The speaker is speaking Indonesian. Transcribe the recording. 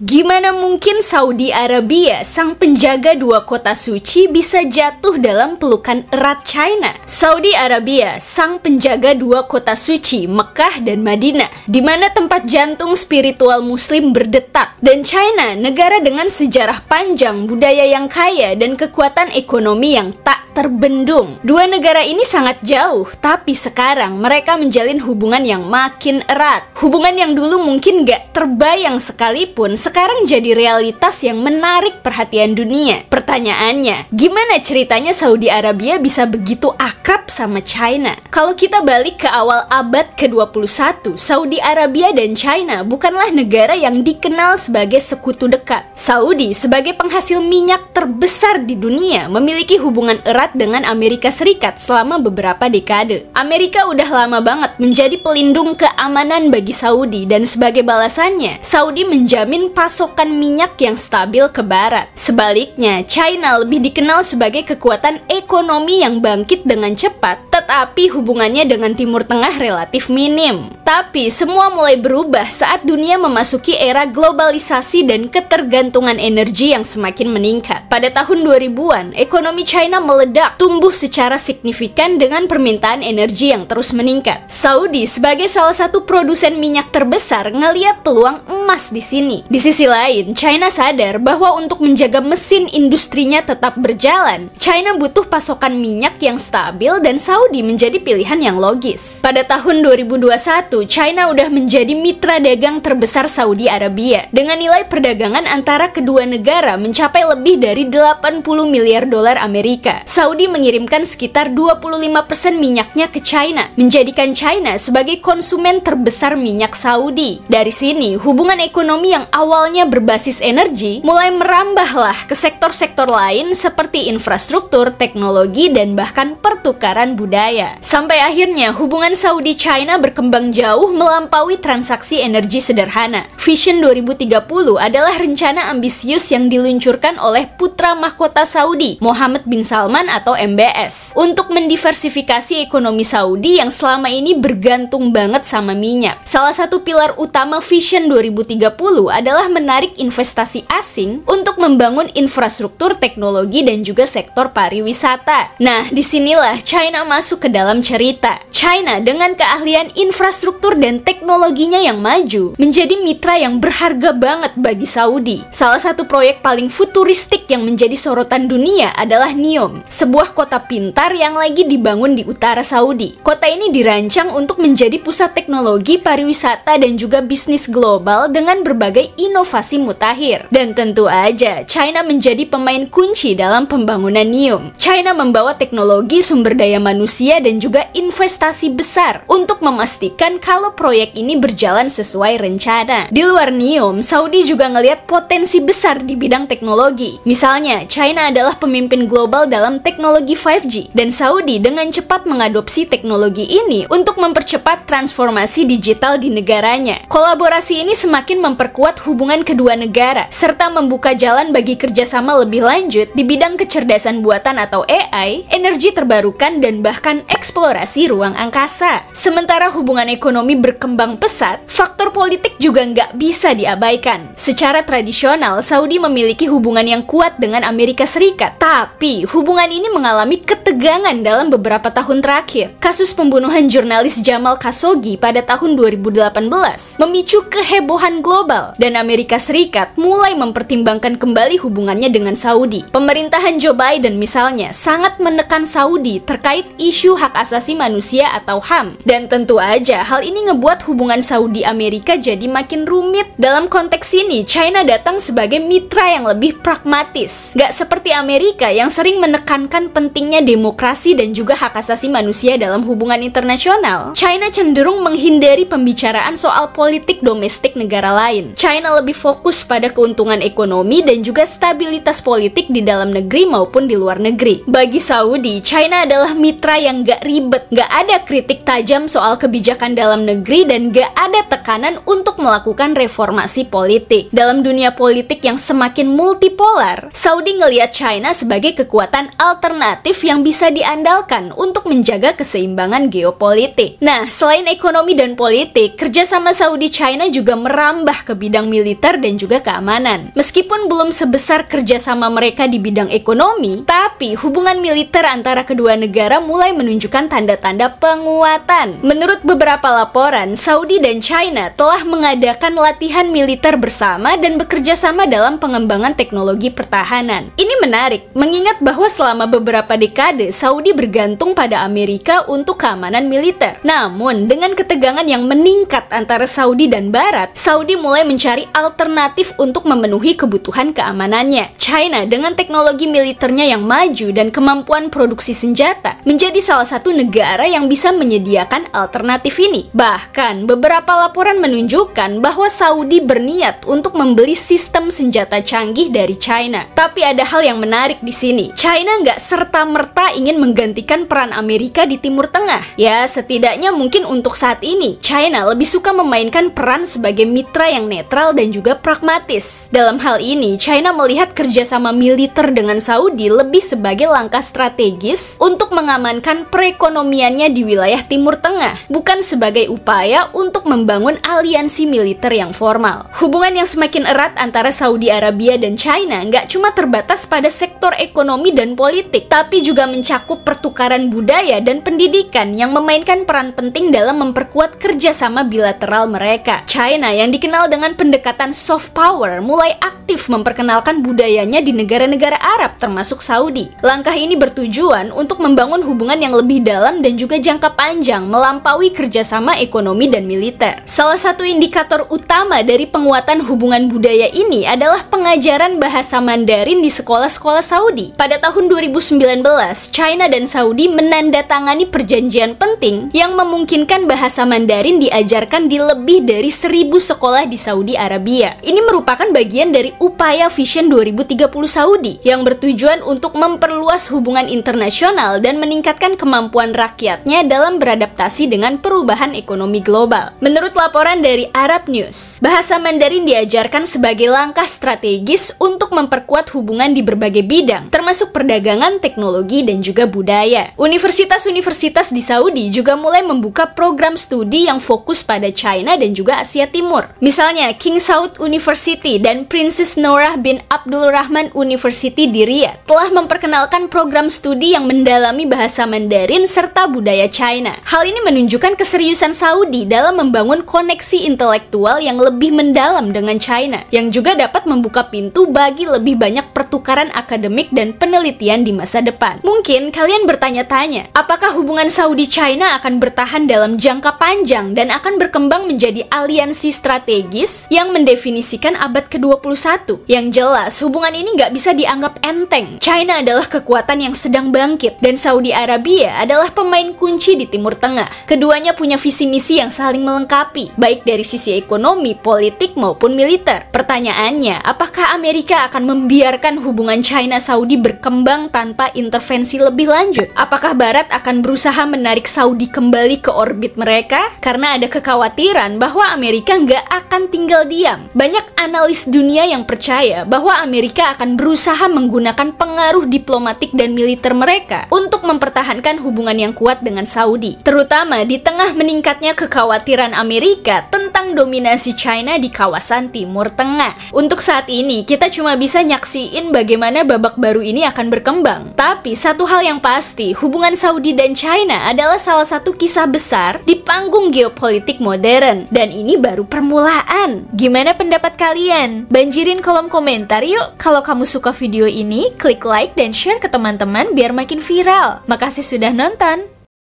Gimana mungkin Saudi Arabia, sang penjaga dua kota suci, bisa jatuh dalam pelukan erat China? Saudi Arabia, sang penjaga dua kota suci, Mekah dan Madinah, di mana tempat jantung spiritual Muslim berdetak, dan China, negara dengan sejarah panjang, budaya yang kaya, dan kekuatan ekonomi yang tak terbendung. Dua negara ini sangat jauh, tapi sekarang mereka menjalin hubungan yang makin erat. Hubungan yang dulu mungkin gak terbayang sekalipun, sekarang jadi realitas yang menarik perhatian dunia. Pertanyaannya, gimana ceritanya Saudi Arabia bisa begitu akrab sama China? Kalau kita balik ke awal abad ke-21, Saudi Arabia dan China bukanlah negara yang dikenal sebagai sekutu dekat. Saudi sebagai penghasil minyak terbesar di dunia memiliki hubungan erat dekat dengan Amerika Serikat selama beberapa dekade. Amerika udah lama banget menjadi pelindung keamanan bagi Saudi dan sebagai balasannya, Saudi menjamin pasokan minyak yang stabil ke barat. Sebaliknya, China lebih dikenal sebagai kekuatan ekonomi yang bangkit dengan cepat, tetapi hubungannya dengan Timur Tengah relatif minim. Tapi semua mulai berubah saat dunia memasuki era globalisasi dan ketergantungan energi yang semakin meningkat. Pada tahun 2000-an, ekonomi China meledak, tumbuh secara signifikan dengan permintaan energi yang terus meningkat. Saudi sebagai salah satu produsen minyak terbesar ngeliat peluang emas di sini. Di sisi lain, China sadar bahwa untuk menjaga mesin industrinya tetap berjalan, China butuh pasokan minyak yang stabil dan Saudi menjadi pilihan yang logis. Pada tahun 2021, China udah menjadi mitra dagang terbesar Saudi Arabia dengan nilai perdagangan antara kedua negara mencapai lebih dari 80 miliar dolar Amerika. Saudi mengirimkan sekitar 25% minyaknya ke China, menjadikan China sebagai konsumen terbesar minyak Saudi. Dari sini, hubungan ekonomi yang awalnya berbasis energi mulai merambahlah ke sektor-sektor lain seperti infrastruktur, teknologi, dan bahkan pertukaran budaya. Sampai akhirnya hubungan Saudi-China berkembang jauh jauh melampaui transaksi energi sederhana. Vision 2030 adalah rencana ambisius yang diluncurkan oleh putra mahkota Saudi, Mohammed bin Salman atau MBS, untuk mendiversifikasi ekonomi Saudi yang selama ini bergantung banget sama minyak. Salah satu pilar utama Vision 2030 adalah menarik investasi asing untuk membangun infrastruktur teknologi dan juga sektor pariwisata. Nah, disinilah China masuk ke dalam cerita. China dengan keahlian infrastruktur infrastruktur dan teknologinya yang maju, menjadi mitra yang berharga banget bagi Saudi. Salah satu proyek paling futuristik yang menjadi sorotan dunia adalah Neom, sebuah kota pintar yang lagi dibangun di utara Saudi. Kota ini dirancang untuk menjadi pusat teknologi, pariwisata, dan juga bisnis global dengan berbagai inovasi mutakhir. Dan tentu aja, China menjadi pemain kunci dalam pembangunan Neom. China membawa teknologi sumber daya manusia dan juga investasi besar untuk memastikan kalau proyek ini berjalan sesuai rencana. Di luar NEOM, Saudi juga ngelihat potensi besar di bidang teknologi. Misalnya, China adalah pemimpin global dalam teknologi 5G, dan Saudi dengan cepat mengadopsi teknologi ini untuk mempercepat transformasi digital di negaranya. Kolaborasi ini semakin memperkuat hubungan kedua negara, serta membuka jalan bagi kerjasama lebih lanjut di bidang kecerdasan buatan atau AI, energi terbarukan, dan bahkan eksplorasi ruang angkasa. Sementara hubungan ekonomi ekonomi berkembang pesat, faktor politik juga nggak bisa diabaikan. Secara tradisional, Saudi memiliki hubungan yang kuat dengan Amerika Serikat, tapi hubungan ini mengalami ketegangan dalam beberapa tahun terakhir. Kasus pembunuhan jurnalis Jamal Khashoggi pada tahun 2018 memicu kehebohan global dan Amerika Serikat mulai mempertimbangkan kembali hubungannya dengan Saudi. Pemerintahan Joe Biden misalnya sangat menekan Saudi terkait isu hak asasi manusia atau HAM. Dan tentu aja hal Hal ini ngebuat hubungan Saudi Amerika jadi makin rumit. Dalam konteks ini, China datang sebagai mitra yang lebih pragmatis. Gak seperti Amerika yang sering menekankan pentingnya demokrasi dan juga hak asasi manusia dalam hubungan internasional. China cenderung menghindari pembicaraan soal politik domestik negara lain. China lebih fokus pada keuntungan ekonomi dan juga stabilitas politik di dalam negeri maupun di luar negeri. Bagi Saudi, China adalah mitra yang gak ribet, gak ada kritik tajam soal kebijakan dalam dalam negeri dan gak ada tekanan untuk melakukan reformasi politik. Dalam dunia politik yang semakin multipolar, Saudi ngeliat China sebagai kekuatan alternatif yang bisa diandalkan untuk menjaga keseimbangan geopolitik. Nah, selain ekonomi dan politik, kerjasama Saudi-China juga merambah ke bidang militer dan juga keamanan. Meskipun belum sebesar kerjasama mereka di bidang ekonomi, tapi hubungan militer antara kedua negara mulai menunjukkan tanda-tanda penguatan. Menurut beberapa laporan, Saudi dan China telah mengadakan latihan militer bersama dan bekerja sama dalam pengembangan teknologi pertahanan. Ini menarik, mengingat bahwa selama beberapa dekade Saudi bergantung pada Amerika untuk keamanan militer. Namun, dengan ketegangan yang meningkat antara Saudi dan Barat, Saudi mulai mencari alternatif untuk memenuhi kebutuhan keamanannya. China dengan teknologi militernya yang maju dan kemampuan produksi senjata menjadi salah satu negara yang bisa menyediakan alternatif ini. Bahkan, beberapa laporan menunjukkan bahwa Saudi berniat untuk membeli sistem senjata canggih dari China. Tapi ada hal yang menarik di sini. China nggak serta-merta ingin menggantikan peran Amerika di Timur Tengah. Ya, setidaknya mungkin untuk saat ini, China lebih suka memainkan peran sebagai mitra yang netral dan juga pragmatis. Dalam hal ini, China melihat kerjasama militer dengan Saudi lebih sebagai langkah strategis untuk mengamankan perekonomiannya di wilayah Timur Tengah, bukan sebagai sebagai upaya untuk membangun aliansi militer yang formal. Hubungan yang semakin erat antara Saudi Arabia dan China nggak cuma terbatas pada sektor ekonomi dan politik, tapi juga mencakup pertukaran budaya dan pendidikan yang memainkan peran penting dalam memperkuat kerjasama bilateral mereka. China yang dikenal dengan pendekatan soft power mulai aktif memperkenalkan budayanya di negara-negara Arab termasuk Saudi. Langkah ini bertujuan untuk membangun hubungan yang lebih dalam dan juga jangka panjang melampaui kerjasama kerjasama ekonomi dan militer. Salah satu indikator utama dari penguatan hubungan budaya ini adalah pengajaran bahasa Mandarin di sekolah-sekolah Saudi. Pada tahun 2019, China dan Saudi menandatangani perjanjian penting yang memungkinkan bahasa Mandarin diajarkan di lebih dari seribu sekolah di Saudi Arabia. Ini merupakan bagian dari upaya Vision 2030 Saudi yang bertujuan untuk memperluas hubungan internasional dan meningkatkan kemampuan rakyatnya dalam beradaptasi dengan perubahan pertumbuhan ekonomi global. Menurut laporan dari Arab News, bahasa Mandarin diajarkan sebagai langkah strategis untuk memperkuat hubungan di berbagai bidang, termasuk perdagangan, teknologi, dan juga budaya. Universitas-universitas di Saudi juga mulai membuka program studi yang fokus pada China dan juga Asia Timur. Misalnya, King Saud University dan Princess Norah bin Abdul Rahman University di Riyadh telah memperkenalkan program studi yang mendalami bahasa Mandarin serta budaya China. Hal ini menunjukkan keseriusan keseriusan Saudi dalam membangun koneksi intelektual yang lebih mendalam dengan China, yang juga dapat membuka pintu bagi lebih banyak pertukaran akademik dan penelitian di masa depan. Mungkin kalian bertanya-tanya, apakah hubungan Saudi-China akan bertahan dalam jangka panjang dan akan berkembang menjadi aliansi strategis yang mendefinisikan abad ke-21? Yang jelas, hubungan ini nggak bisa dianggap enteng. China adalah kekuatan yang sedang bangkit, dan Saudi Arabia adalah pemain kunci di Timur Tengah. Keduanya punya visi visi misi yang saling melengkapi, baik dari sisi ekonomi, politik maupun militer. Pertanyaannya, apakah Amerika akan membiarkan hubungan China Saudi berkembang tanpa intervensi lebih lanjut? Apakah Barat akan berusaha menarik Saudi kembali ke orbit mereka? Karena ada kekhawatiran bahwa Amerika nggak akan tinggal diam. Banyak analis dunia yang percaya bahwa Amerika akan berusaha menggunakan pengaruh diplomatik dan militer mereka untuk mempertahankan hubungan yang kuat dengan Saudi, terutama di tengah meningkatnya meningkatnya kekhawatiran Amerika tentang dominasi China di kawasan Timur Tengah. Untuk saat ini, kita cuma bisa nyaksiin bagaimana babak baru ini akan berkembang. Tapi satu hal yang pasti, hubungan Saudi dan China adalah salah satu kisah besar di panggung geopolitik modern. Dan ini baru permulaan. Gimana pendapat kalian? Banjirin kolom komentar yuk. Kalau kamu suka video ini, klik like dan share ke teman-teman biar makin viral. Makasih sudah nonton.